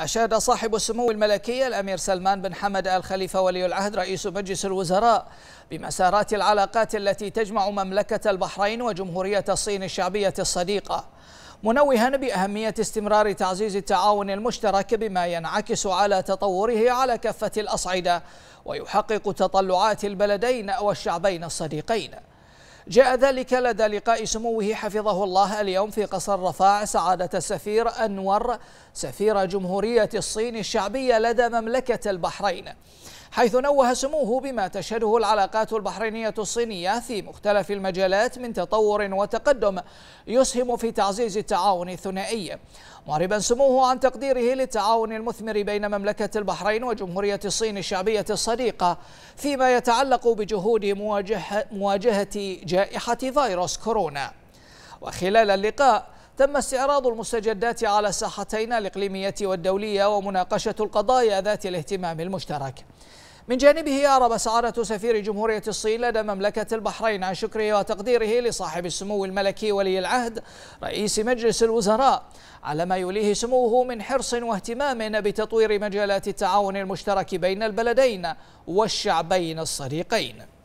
أشاد صاحب السمو الملكي الأمير سلمان بن حمد آل خليفة ولي العهد رئيس مجلس الوزراء بمسارات العلاقات التي تجمع مملكة البحرين وجمهورية الصين الشعبية الصديقة منوها بأهمية استمرار تعزيز التعاون المشترك بما ينعكس على تطوره على كافة الأصعدة ويحقق تطلعات البلدين والشعبين الصديقين جاء ذلك لدى لقاء سموه حفظه الله اليوم في قصر رفاع سعادة السفير أنور سفير جمهورية الصين الشعبية لدى مملكة البحرين حيث نوه سموه بما تشهده العلاقات البحرينية الصينية في مختلف المجالات من تطور وتقدم يسهم في تعزيز التعاون الثنائي معربا سموه عن تقديره للتعاون المثمر بين مملكة البحرين وجمهورية الصين الشعبية الصديقة فيما يتعلق بجهود مواجهة, مواجهة جائحة فيروس كورونا وخلال اللقاء تم استعراض المستجدات على الساحتين الإقليمية والدولية ومناقشة القضايا ذات الاهتمام المشترك من جانبه أعرب سعادة سفير جمهورية الصين لدى مملكة البحرين عن شكره وتقديره لصاحب السمو الملكي ولي العهد رئيس مجلس الوزراء على ما يليه سموه من حرص واهتمام بتطوير مجالات التعاون المشترك بين البلدين والشعبين الصديقين